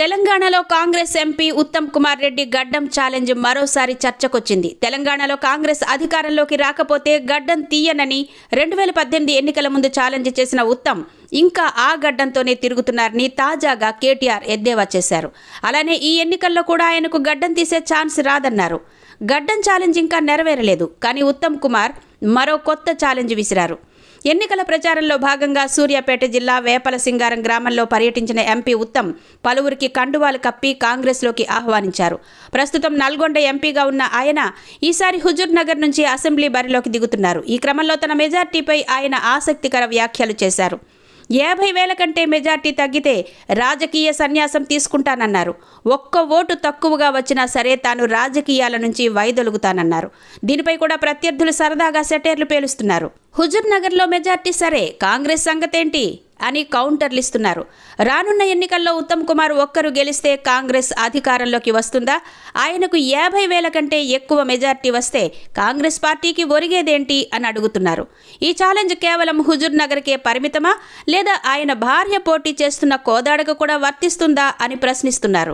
తెలంగాణలో Congress MP Uttam Kumar Reddy గడ్డం challenge మరోసారి చర్చకొచ్చింది తెలంగాణలో కాంగ్రెస్ అధికారంలోకి రాకపోతే గడ్డం తీయనని రెండు వేల పద్దెనిమిది ఎన్నికల ముందు ఛాలెంజ్ చేసిన ఉత్తమ్ ఇంకా ఆ గడ్డంతోనే తిరుగుతున్నారని తాజాగా కేటీఆర్ ఎద్దేవా చేశారు అలానే ఈ ఎన్నికల్లో కూడా ఆయనకు గడ్డం తీసే ఛాన్స్ రాదన్నారు గడ్డం ఛాలెంజ్ ఇంకా నెరవేరలేదు కానీ ఉత్తమ్ కుమార్ మరో కొత్త ఛాలెంజ్ విసిరారు ఎన్నికల ప్రచారంలో భాగంగా సూర్యాపేట జిల్లా వేపల సింగారం గ్రామంలో పర్యటించిన ఎంపీ ఉత్తమ్ పలువురికి కండువాలు కప్పి కాంగ్రెస్లోకి ఆహ్వానించారు ప్రస్తుతం నల్గొండ ఎంపీగా ఉన్న ఆయన ఈసారి హుజూర్ నగర్ నుంచి అసెంబ్లీ బరిలోకి దిగుతున్నారు ఈ క్రమంలో తన మెజార్టీపై ఆయన ఆసక్తికర వ్యాఖ్యలు చేశారు యాభై వేల కంటే మెజార్టీ తగ్గితే రాజకీయ సన్యాసం తీసుకుంటానన్నారు ఒక్క ఓటు తక్కువగా వచ్చినా సరే తాను రాజకీయాల నుంచి వైదొలుగుతానన్నారు దీనిపై కూడా ప్రత్యర్థులు సరదాగా సెటైర్లు పేలుస్తున్నారు హుజూర్నగర్లో మెజార్టీ సరే కాంగ్రెస్ సంగతేంటి అని కౌంటర్లు ఇస్తున్నారు రానున్న ఎన్నికల్లో ఉత్తమ్ కుమార్ ఒక్కరు గెలిస్తే కాంగ్రెస్ అధికారంలోకి వస్తుందా ఆయనకు యాభై వేల కంటే ఎక్కువ మెజార్టీ వస్తే కాంగ్రెస్ పార్టీకి ఒరిగేదేంటి అని అడుగుతున్నారు ఈ ఛాలెంజ్ కేవలం హుజూర్ నగర్కే పరిమితమా లేదా ఆయన భార్య పోటీ చేస్తున్న కోదాడకు కూడా వర్తిస్తుందా అని ప్రశ్నిస్తున్నారు